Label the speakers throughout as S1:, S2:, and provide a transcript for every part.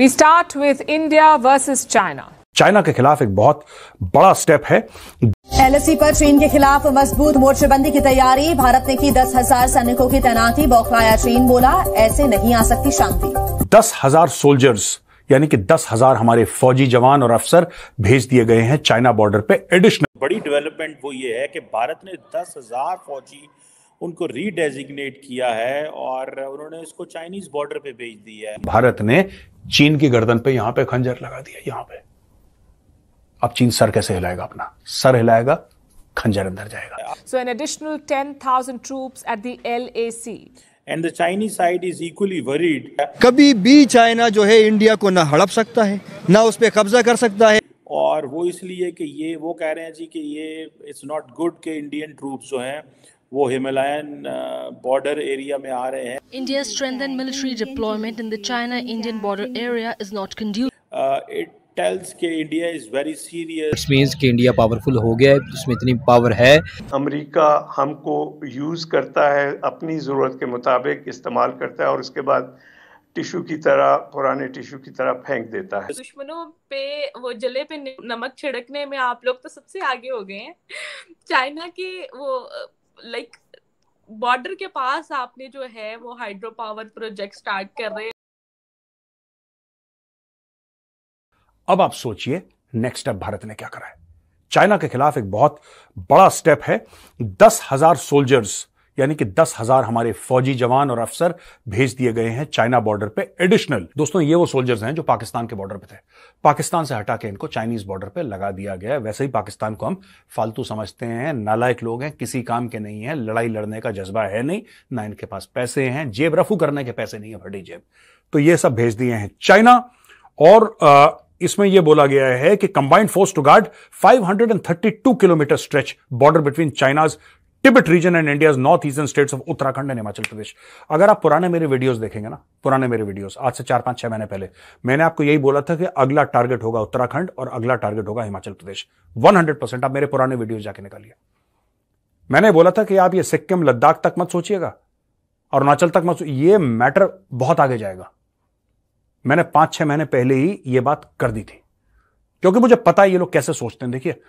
S1: We start with India versus China
S2: China के खिलाफ एक बहुत बड़ा स्टेप है एलएसी e पर चीन के खिलाफ मजबूत मोर्चेबंदी की तैयारी भारत ने की दस हजार सैनिकों की तैनाती बौखलाया चीन बोला ऐसे नहीं आ सकती शांति दस हजार सोल्जर्स यानी कि दस हजार हमारे फौजी जवान और अफसर भेज दिए गए हैं चाइना बॉर्डर पे एडिशनल
S1: बड़ी डेवलपमेंट वो ये है कि भारत ने दस हजार फौजी उनको रीडेजिग्नेट किया है और उन्होंने इसको चाइनीज बॉर्डर पे भेज दिया है
S2: भारत ने चीन की गर्दन पे यहां पे खंजर लगा दिया यहां पे अब चीन सर कैसे हिलाएगा अपना सर हिलाएगा खंजर अंदर जाएगा
S1: so an additional ten thousand troop at the L A C and the Chinese side is equally worried
S2: कभी भी चाइना जो है इंडिया को ना हड़प सकता है ना उस पर कब्जा कर सकता है
S1: और वो इसलिए कि ये वो कह रहे हैं जी कि ये इट्स नॉट गुड के इंडियन ट्रूप्स जो हैं वो हिमालयन बॉर्डर एरिया में आ रहे हैं
S2: India strengthen military deployment in the China Indian border area is not conducive
S1: it tells के India is very serious means कि इंडिया पावरफुल हो गया है उसमें इतनी पावर है अमेरिका हमको यूज करता है अपनी जरूरत के मुताबिक इस्तेमाल करता है और उसके बाद टिश्यू की तरह पुराने टिश्यू की तरह फेंक देता है दुश्मनों पे वो जले पे नमक छिड़कने में आप लोग तो सबसे आगे हो गए हैं चाइना की वो लाइक बॉर्डर के पास आपने जो है वो हाइड्रो पावर प्रोजेक्ट स्टार्ट कर रहे हैं
S2: अब आप सोचिए नेक्स्ट स्टेप भारत ने क्या करा है चाइना के खिलाफ एक बहुत बड़ा स्टेप है दस हजार सोल्जर्स यानी कि दस हजार हमारे फौजी जवान और अफसर भेज दिए गए हैं चाइना बॉर्डर पे एडिशनल दोस्तों ये वो सोल्जर्स हैं जो पाकिस्तान के बॉर्डर पे थे पाकिस्तान से हटा के इनको चाइनीज बॉर्डर पे लगा दिया गया वैसे ही पाकिस्तान को हम फालतू समझते हैं नालायक लोग हैं किसी काम के नहीं है लड़ाई लड़ने का जज्बा है नहीं ना इनके पास पैसे हैं जेब रफू करने के पैसे नहीं है फटी जेब तो ये सब भेज दिए हैं चाइना और आ, इसमें यह बोला गया है कि combined force to guard 532 kilometre stretch border between China's Tibet region and India's north eastern states of Uttarakhand and Himachal Pradesh अगर आप पुराने मेरे वीडियोस देखेंगे ना पुराने मेरे वीडियोस आज से चार पांच छह महीने पहले मैंने आपको यही बोला था कि अगला टारगेट होगा उत्तराखंड और अगला टारगेट होगा हिमाचल प्रदेश 100% आप मेरे पुराने वीडियो जाके निकालिए मैंने बोला था कि आप ये सिक्किम लद्दाख तक मत सोचिएगा अरुणाचल तक मत ये मैटर बहुत आगे जाएगा मैंने पांच छह महीने पहले ही यह बात कर दी थी क्योंकि मुझे पता है ये लोग कैसे सोचते हैं देखिए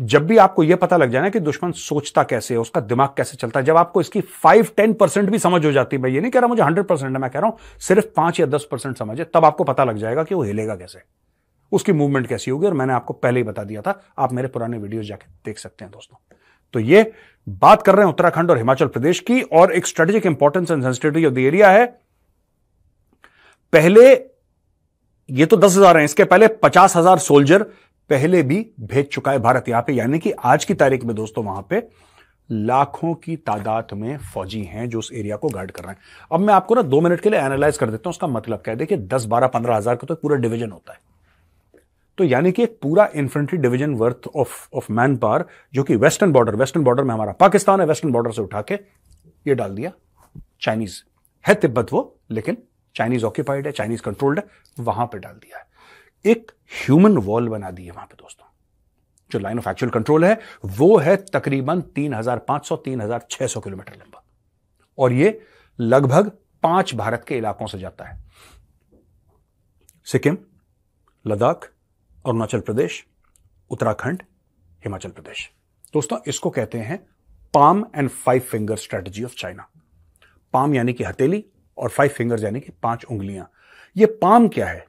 S2: जब भी आपको यह पता लग जाए ना कि दुश्मन सोचता कैसे है उसका दिमाग कैसे चलता है जब आपको इसकी फाइव टेन परसेंट भी समझ हो जाती है मैं ये नहीं कह रहा मुझे हंड्रेड परसेंट है मैं कह रहा हूं सिर्फ पांच या दस परसेंट समझ है तब आपको पता लग जाएगा कि वो हिलेगा कैसे उसकी मूवमेंट कैसी होगी और मैंने आपको पहले ही बता दिया था आप मेरे पुराने वीडियो जाके देख सकते हैं दोस्तों तो ये बात कर रहे हैं उत्तराखंड और हिमाचल प्रदेश की और एक strategic importance and sensitivity of the area है पहले ये तो दस हजार है इसके पहले पचास हजार सोल्जर पहले भी भेज चुका है भारत यहां पे यानी कि आज की तारीख में दोस्तों वहां पे लाखों की तादाद में फौजी हैं जो उस एरिया को गार्ड कर रहे हैं अब मैं आपको ना दो मिनट के लिए एनालाइज कर देता हूं उसका मतलब क्या है देखिए दस बारह पंद्रह हजार का तो पूरा डिवीजन होता है तो यानी कि एक पूरा infantry division worth of of man power जो कि वेस्टर्न बॉर्डर वेस्टर्न बॉर्डर में हमारा पाकिस्तान है वेस्टर्न बॉर्डर से उठा के ये डाल दिया चाइनीज है तिब्बत वो लेकिन चाइनीज ऑक्यूपाइड है चाइनीज कंट्रोल्ड है वहां पर डाल दिया है एक ह्यूमन वॉल बना दी है वहां पे दोस्तों जो लाइन ऑफ एक्चुअल कंट्रोल है वो है तकरीबन 3,500 3,600 किलोमीटर लंबा और ये लगभग पांच भारत के इलाकों से जाता है सिक्किम लद्दाख अरुणाचल प्रदेश उत्तराखंड हिमाचल प्रदेश दोस्तों इसको कहते हैं palm and five finger strategy of China palm यानी कि हथेली और फाइव फिंगर्स यानी कि पांच उंगलियां ये पाम क्या है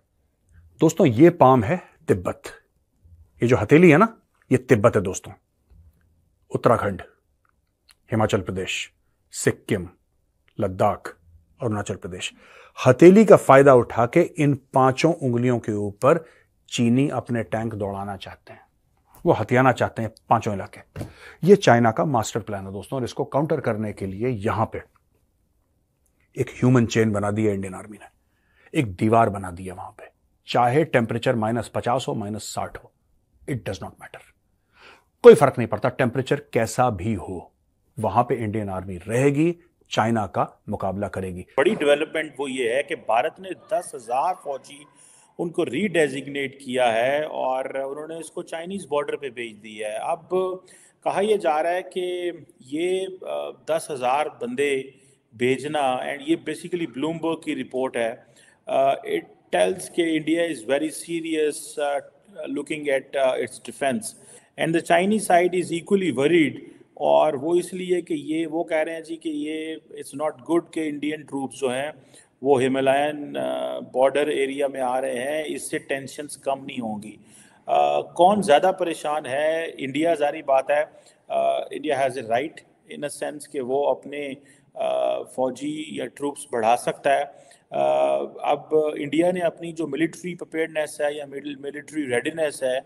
S2: दोस्तों ये पाम है तिब्बत ये जो हथेली है ना ये तिब्बत है दोस्तों उत्तराखंड हिमाचल प्रदेश सिक्किम लद्दाख अरुणाचल प्रदेश हथेली का फायदा उठा के इन पांचों उंगलियों के ऊपर चीनी अपने टैंक दौड़ाना चाहते हैं वो हथियाना चाहते हैं पांचों इलाके ये चाइना का मास्टर प्लान है दोस्तों और इसको काउंटर करने के लिए यहां पे एक ह्यूमन चेन बना दिया इंडियन आर्मी ने एक दीवार बना दिया वहां पे चाहे टेम्परेचर माइनस पचास हो माइनस साठ हो इट डज नॉट मैटर कोई फर्क नहीं पड़ता टेम्परेचर कैसा भी हो वहां पे इंडियन आर्मी रहेगी चाइना का मुकाबला करेगी
S1: बड़ी डेवलपमेंट वो ये है कि भारत ने दस हजार फौजी उनको रीडेजिग्नेट किया है और उन्होंने इसको चाइनीज बॉर्डर पे भेज दी है अब कहा यह जा रहा है कि ये दस हजार बंदे भेजना एंड ये बेसिकली ब्लूमबर्ग की रिपोर्ट है it tells that India is very serious uh, looking at uh, its defense. And the Chinese side is equally worried और वो इसलिए कि ये वो कह रहे हैं जी कि ये इट्स नॉट गुड के इंडियन ट्रूप्स जो हैं वो हिमालयन बॉर्डर एरिया में आ रहे हैं इससे टेंशंस कम नहीं होंगी आ, uh, कौन ज़्यादा परेशान है इंडिया जारी बात है India has a right in a sense कि वो अपने फौजी या ट्रूप्स बढ़ा सकता है अब इंडिया ने अपनी जो मिलिट्री प्रपेयरनेस है या मिलिट्री रेडीनेस है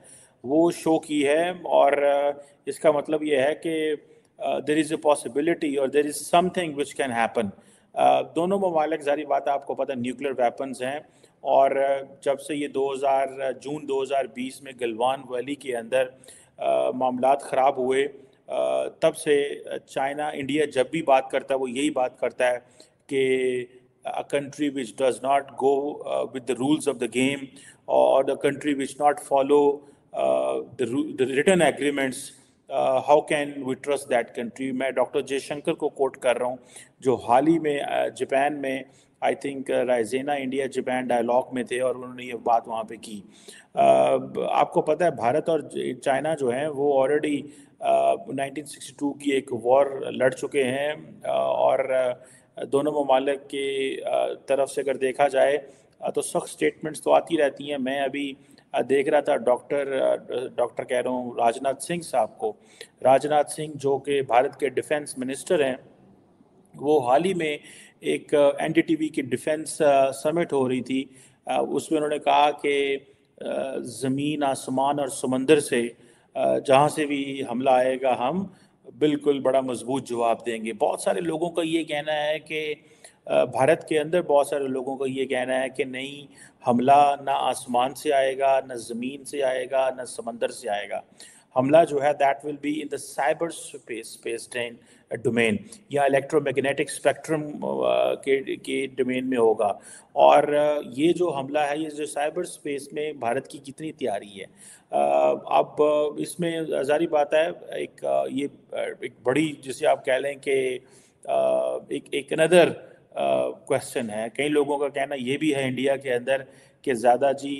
S1: वो शो की है और इसका मतलब ये है कि देर इज़ अ पॉसिबिलिटी और there is something which can happen दोनों ममालिक जारी बात आपको पता न्यूक्लियर वेपन्स हैं और जब से ये 2000 जून 2020 में गलवान वैली के अंदर मामला ख़राब हुए तब से चाइना इंडिया जब भी बात करता है वो यही बात करता है कि a country which does not go with the rules of the game और the country which not follow the return agreements how can we trust that country मैं डॉक्टर जयशंकर को कोट कर रहा हूँ जो हाल ही में जापान uh, में I think Raisina India Japan dialogue में थे और उन्होंने ये बात वहाँ पे की uh, आपको पता है भारत और चाइना जो है वो ऑलरेडी uh, 1962 की एक वॉर लड़ चुके हैं और दोनों ममालक के तरफ से अगर देखा जाए तो सख्त स्टेटमेंट्स तो आती रहती हैं मैं अभी देख रहा था डॉक्टर डॉक्टर कह रहा हूँ राजनाथ सिंह साहब को राजनाथ सिंह जो कि भारत के डिफेंस मिनिस्टर हैं वो हाल ही में एक एन की डिफेंस समिट हो रही थी उसमें उन्होंने कहा कि ज़मीन आसमान और समंदर से जहाँ से भी हमला आएगा हम बिल्कुल बड़ा मजबूत जवाब देंगे बहुत सारे लोगों का ये कहना है कि भारत के अंदर बहुत सारे लोगों का ये कहना है कि नहीं हमला ना आसमान से आएगा ना ज़मीन से आएगा ना समंदर से आएगा हमला जो है that will be in the cyber space space domain या इलेक्ट्रोमैग्नेटिक स्पेक्ट्रम uh, के के डोमेन में होगा और uh, ये जो हमला है ये जो साइबर स्पेस में भारत की कितनी तैयारी है uh, अब इसमें जारी बात है एक ये एक बड़ी जिसे आप कह लें कि एक एक अनदर क्वेश्चन है कई लोगों का कहना ये भी है इंडिया के अंदर कि ज़्यादा जी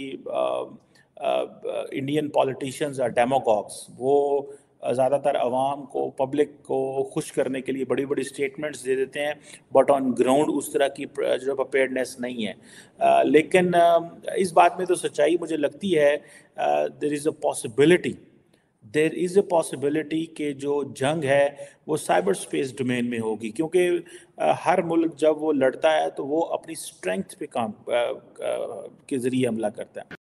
S1: इंडियन पॉलिटिशियंस और डेमोकॉक्स वो uh, ज़्यादातर आवाम को पब्लिक को खुश करने के लिए बड़ी बड़ी स्टेटमेंट्स दे देते हैं बट ऑन ग्राउंड उस तरह की uh, जो प्रपेयरनेस नहीं है आ, uh, लेकिन um, इस बात में तो सच्चाई मुझे लगती है there is a possibility there is a possibility कि जो जंग है वो साइबर स्पेस डोमेन में होगी क्योंकि हर मुल्क जब वो लड़ता है तो वो अपनी स्ट्रेंथ पे काम के
S2: ज़रिए हमला करता है